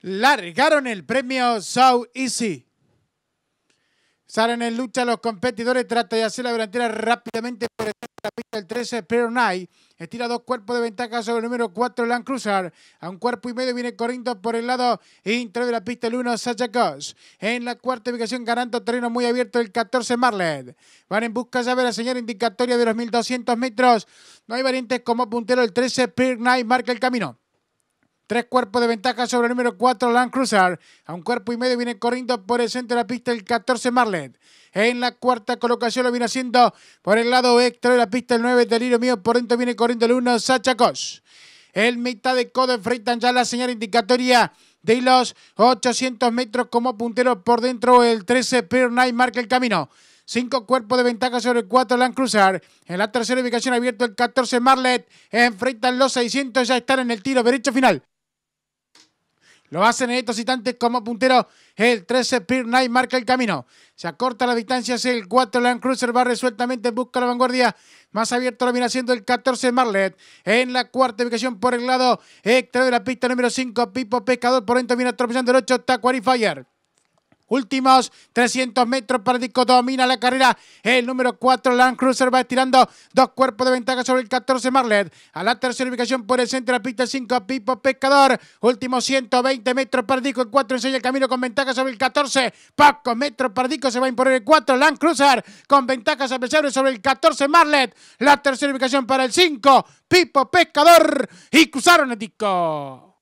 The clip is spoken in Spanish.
largaron el premio So Easy. Salen en lucha los competidores, trata de hacer la delantera rápidamente por la pista del 13, pero Knight estira dos cuerpos de ventaja sobre el número 4, Land Cruiser. A un cuerpo y medio viene corriendo por el lado interior de la pista el 1, Sacha En la cuarta ubicación ganando terreno muy abierto el 14, Marlet. Van en busca ya de la señal indicatoria de los 1200 metros. No hay variantes como puntero el 13, Peer Knight marca el camino. Tres cuerpos de ventaja sobre el número 4 Land Cruiser. A un cuerpo y medio viene corriendo por el centro de la pista el 14 Marlet. En la cuarta colocación lo viene haciendo por el lado extra de la pista el 9 Delirio Mío. Por dentro viene corriendo el 1 Sacha Kosh. El mitad de codo enfrentan ya la señal indicatoria de los 800 metros como puntero por dentro. El 13 Peronay Knight marca el camino. Cinco cuerpos de ventaja sobre el 4 Land Cruiser. En la tercera ubicación abierto el 14 Marlet. Enfrentan los 600, ya están en el tiro derecho final. Lo hacen en estos instantes como puntero. El 13 Peer Knight marca el camino. Se acorta la distancia hacia el 4 Land Cruiser. Va resueltamente, busca la vanguardia. Más abierto lo viene haciendo el 14 Marlet. En la cuarta ubicación por el lado extra de la pista número 5. Pipo Pescador por dentro viene atropellando el 8 Quarry Fire. Últimos 300 metros para Disco domina la carrera. El número 4, Land Cruiser, va estirando dos cuerpos de ventaja sobre el 14, Marlet. A la tercera ubicación por el centro de la pista 5, Pipo Pescador. Últimos 120 metros para Disco, el 4 enseña el camino con ventaja sobre el 14. Pocos metros para Disco, se va a imponer el 4, Land Cruiser, con ventajas sobre el 14, Marlet. La tercera ubicación para el 5, Pipo Pescador. Y cruzaron el Disco.